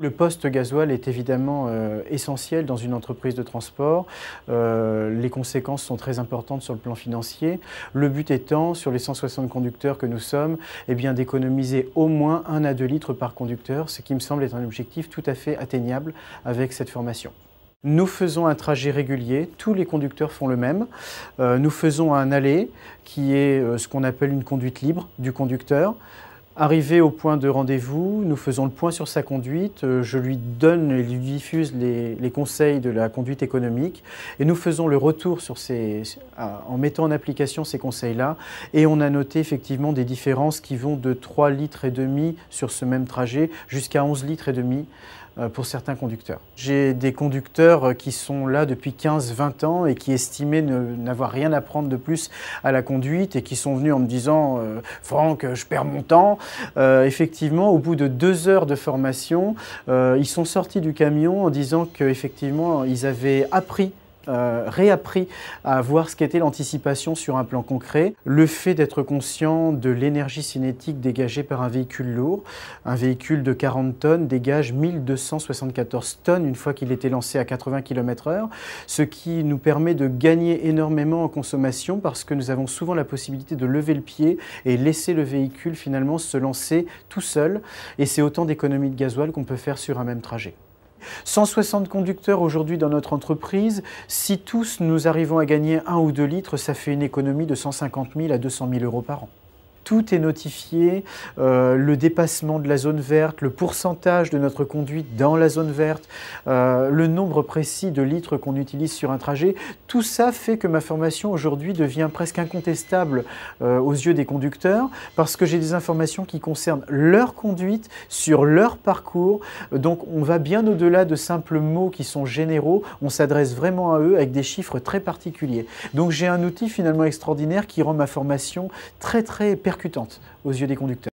Le poste gasoil est évidemment euh, essentiel dans une entreprise de transport. Euh, les conséquences sont très importantes sur le plan financier. Le but étant, sur les 160 conducteurs que nous sommes, eh bien d'économiser au moins 1 à 2 litres par conducteur, ce qui me semble être un objectif tout à fait atteignable avec cette formation. Nous faisons un trajet régulier, tous les conducteurs font le même. Euh, nous faisons un aller qui est ce qu'on appelle une conduite libre du conducteur. Arrivé au point de rendez-vous, nous faisons le point sur sa conduite, euh, je lui donne et lui diffuse les, conseils de la conduite économique et nous faisons le retour sur ces, en mettant en application ces conseils-là et on a noté effectivement des différences qui vont de 3 litres et demi sur ce même trajet jusqu'à 11 litres et demi euh, pour certains conducteurs. J'ai des conducteurs euh, qui sont là depuis 15-20 ans et qui estimaient n'avoir rien à prendre de plus à la conduite et qui sont venus en me disant Franck, je perds mon temps, euh, effectivement, au bout de deux heures de formation, euh, ils sont sortis du camion en disant qu'effectivement, ils avaient appris euh, réappris à voir ce qu'était l'anticipation sur un plan concret, le fait d'être conscient de l'énergie cinétique dégagée par un véhicule lourd. Un véhicule de 40 tonnes dégage 1274 tonnes une fois qu'il était lancé à 80 km/h, ce qui nous permet de gagner énormément en consommation parce que nous avons souvent la possibilité de lever le pied et laisser le véhicule finalement se lancer tout seul. Et c'est autant d'économies de gasoil qu'on peut faire sur un même trajet. 160 conducteurs aujourd'hui dans notre entreprise. Si tous nous arrivons à gagner 1 ou 2 litres, ça fait une économie de 150 000 à 200 000 euros par an tout est notifié, euh, le dépassement de la zone verte, le pourcentage de notre conduite dans la zone verte, euh, le nombre précis de litres qu'on utilise sur un trajet, tout ça fait que ma formation aujourd'hui devient presque incontestable euh, aux yeux des conducteurs parce que j'ai des informations qui concernent leur conduite, sur leur parcours, donc on va bien au-delà de simples mots qui sont généraux, on s'adresse vraiment à eux avec des chiffres très particuliers. Donc j'ai un outil finalement extraordinaire qui rend ma formation très très percutante aux yeux des conducteurs.